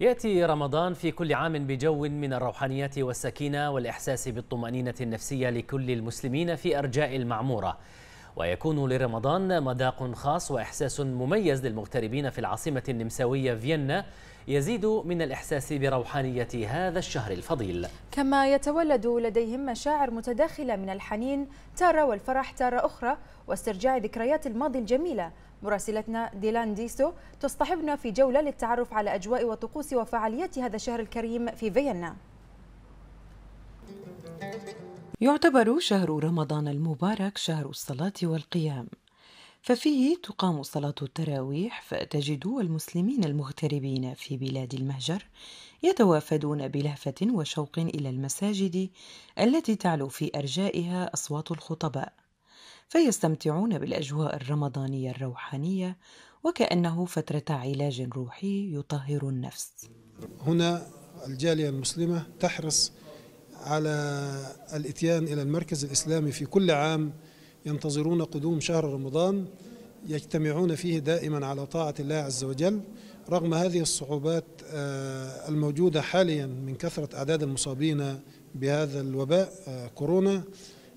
ياتي رمضان في كل عام بجو من الروحانيه والسكينه والاحساس بالطمانينه النفسيه لكل المسلمين في ارجاء المعموره ويكون لرمضان مذاق خاص وإحساس مميز للمغتربين في العاصمة النمساوية فيينا يزيد من الإحساس بروحانية هذا الشهر الفضيل كما يتولد لديهم مشاعر متداخلة من الحنين تارة والفرح تارة أخرى واسترجاع ذكريات الماضي الجميلة مراسلتنا ديلان ديسو تصطحبنا في جولة للتعرف على أجواء وطقوس وفعاليات هذا الشهر الكريم في فيينا يعتبر شهر رمضان المبارك شهر الصلاة والقيام، ففيه تقام صلاة التراويح فتجد المسلمين المغتربين في بلاد المهجر يتوافدون بلهفة وشوق إلى المساجد التي تعلو في أرجائها أصوات الخطباء، فيستمتعون بالأجواء الرمضانية الروحانية وكأنه فترة علاج روحي يطهر النفس. هنا الجالية المسلمة تحرص على الاتيان إلى المركز الإسلامي في كل عام ينتظرون قدوم شهر رمضان يجتمعون فيه دائما على طاعة الله عز وجل رغم هذه الصعوبات آه، الموجودة حاليا من كثرة أعداد المصابين بهذا الوباء آه، كورونا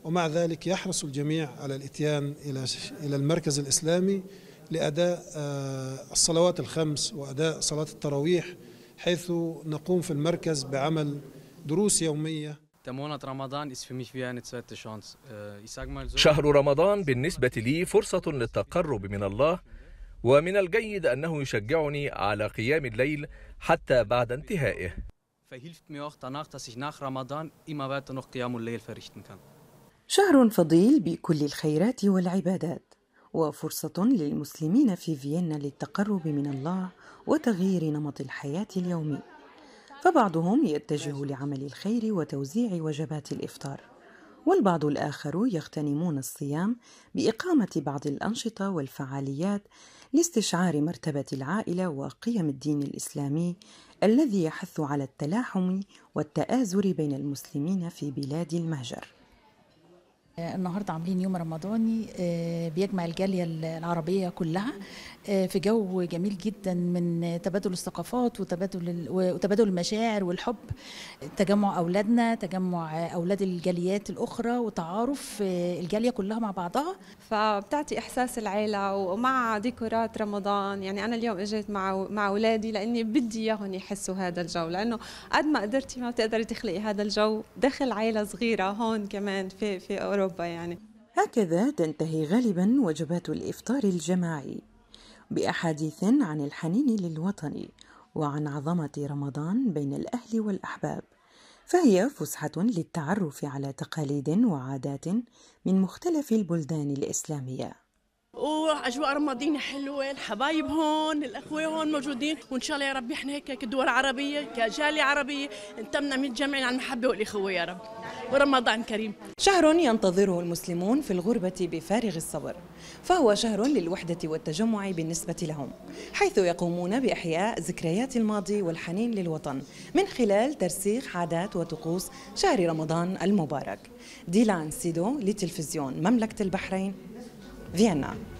ومع ذلك يحرص الجميع على الاتيان إلى إلى المركز الإسلامي لأداء آه، الصلوات الخمس وأداء صلاة التراويح حيث نقوم في المركز بعمل دروس يومية äh, شهر رمضان بالنسبة لي فرصة للتقرب من الله ومن الجيد أنه يشجعني على قيام الليل حتى بعد انتهائه شهر فضيل بكل الخيرات والعبادات وفرصة للمسلمين في فيينا للتقرب من الله وتغيير نمط الحياة اليومي فبعضهم يتجه لعمل الخير وتوزيع وجبات الافطار والبعض الاخر يغتنمون الصيام باقامه بعض الانشطه والفعاليات لاستشعار مرتبه العائله وقيم الدين الاسلامي الذي يحث على التلاحم والتآزر بين المسلمين في بلاد المهجر آه، النهارده عاملين يوم رمضاني آه، بيجمع الجاليه العربيه كلها آه، في جو جميل جدا من تبادل الثقافات وتبادل وتبادل المشاعر والحب تجمع اولادنا تجمع اولاد الجاليات الاخرى وتعارف الجاليه كلها مع بعضها فبتعطي احساس العيله ومع ديكورات رمضان يعني انا اليوم اجيت مع مع اولادي لاني بدي اياهم يحسوا هذا الجو لانه قد ما قدرتي ما بتقدري تخلقي هذا الجو داخل عيله صغيره هون كمان في في اوروبا أوروبا يعني هكذا تنتهي غالبا وجبات الإفطار الجماعي بأحاديث عن الحنين للوطن وعن عظمة رمضان بين الأهل والأحباب فهي فسحة للتعرف على تقاليد وعادات من مختلف البلدان الإسلامية واجواء رمضان حلوه الحبايب هون الاخوه هون موجودين وان شاء الله يا رب احنا هيك كدول عربيه كجاليه عربيه انتمنا متجمعين على المحبه والاخوه يا رب ورمضان كريم شهر ينتظره المسلمون في الغربه بفارغ الصبر فهو شهر للوحده والتجمع بالنسبه لهم حيث يقومون باحياء ذكريات الماضي والحنين للوطن من خلال ترسيخ عادات وطقوس شهر رمضان المبارك ديلان سيدو لتلفزيون مملكه البحرين فيينا